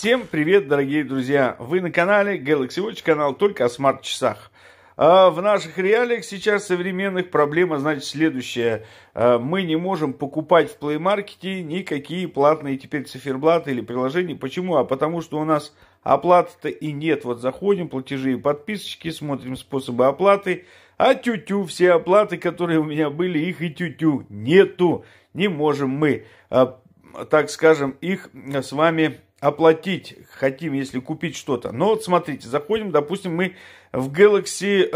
Всем привет, дорогие друзья! Вы на канале Galaxy Watch, канал только о смарт-часах. А, в наших реалиях сейчас современных проблема, значит, следующая. А, мы не можем покупать в Play Market никакие платные теперь циферблаты или приложения. Почему? А потому что у нас оплаты-то и нет. Вот заходим, платежи и подписочки, смотрим способы оплаты. А тю-тю, все оплаты, которые у меня были, их и тю-тю нету. Не можем мы, а, так скажем, их с вами оплатить, хотим, если купить что-то. Но вот смотрите, заходим, допустим, мы в Galaxy э,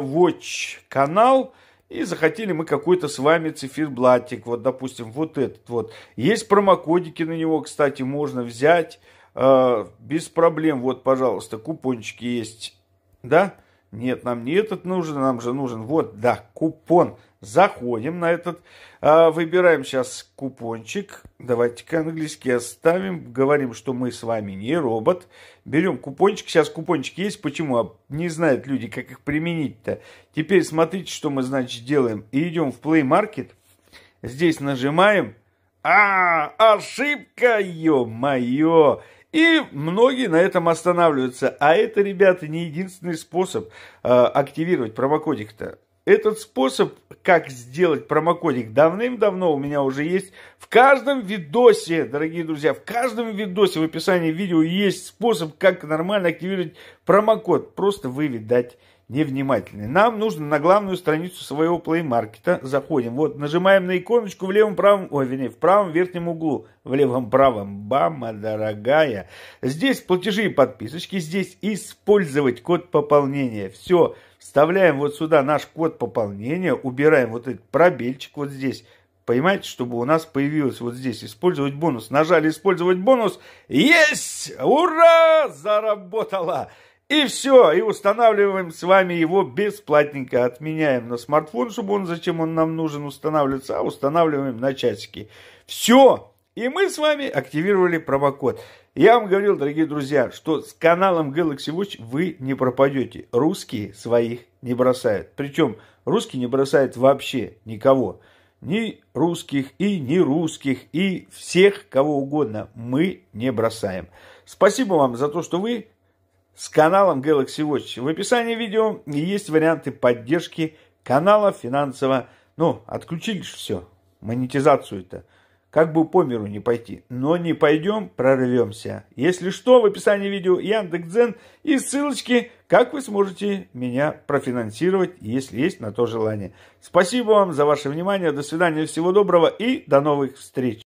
Watch канал и захотели мы какой-то с вами циферблатик, вот, допустим, вот этот вот. Есть промокодики на него, кстати, можно взять э, без проблем. Вот, пожалуйста, купончики есть, да? Нет, нам не этот нужен, нам же нужен, вот, да, купон Заходим на этот, а, выбираем сейчас купончик. Давайте-ка английский оставим. Говорим, что мы с вами не робот. Берем купончик. Сейчас купончик есть. Почему? А, не знают люди, как их применить-то. Теперь смотрите, что мы, значит, делаем. И идем в Play Market. Здесь нажимаем. А, ошибка, ё-моё! И многие на этом останавливаются. А это, ребята, не единственный способ э, активировать промокодик-то. Этот способ, как сделать промокодик, давным-давно у меня уже есть. В каждом видосе, дорогие друзья, в каждом видосе в описании видео есть способ, как нормально активировать промокод. Просто вы, видать, невнимательны. Нам нужно на главную страницу своего Play плеймаркета. Заходим. Вот, нажимаем на иконочку в левом правом, ой, вернее, в правом верхнем углу. В левом правом. Бама, дорогая. Здесь платежи и подписочки. Здесь использовать код пополнения. Все. Вставляем вот сюда наш код пополнения. Убираем вот этот пробельчик вот здесь. Понимаете, чтобы у нас появилось вот здесь использовать бонус. Нажали использовать бонус. Есть! Ура! Заработала! И все, и устанавливаем с вами его бесплатненько, отменяем на смартфон, чтобы он, зачем он нам нужен, устанавливаться, а устанавливаем на часики. Все, и мы с вами активировали промокод. Я вам говорил, дорогие друзья, что с каналом Galaxy Watch вы не пропадете. Русские своих не бросают. Причем русские не бросают вообще никого. Ни русских и ни русских, и всех, кого угодно мы не бросаем. Спасибо вам за то, что вы с каналом Galaxy Watch. В описании видео есть варианты поддержки канала финансово. Ну, отключились все, монетизацию-то. Как бы по миру не пойти. Но не пойдем, прорвемся. Если что, в описании видео Яндекс.Дзен и ссылочки, как вы сможете меня профинансировать, если есть на то желание. Спасибо вам за ваше внимание. До свидания, всего доброго и до новых встреч.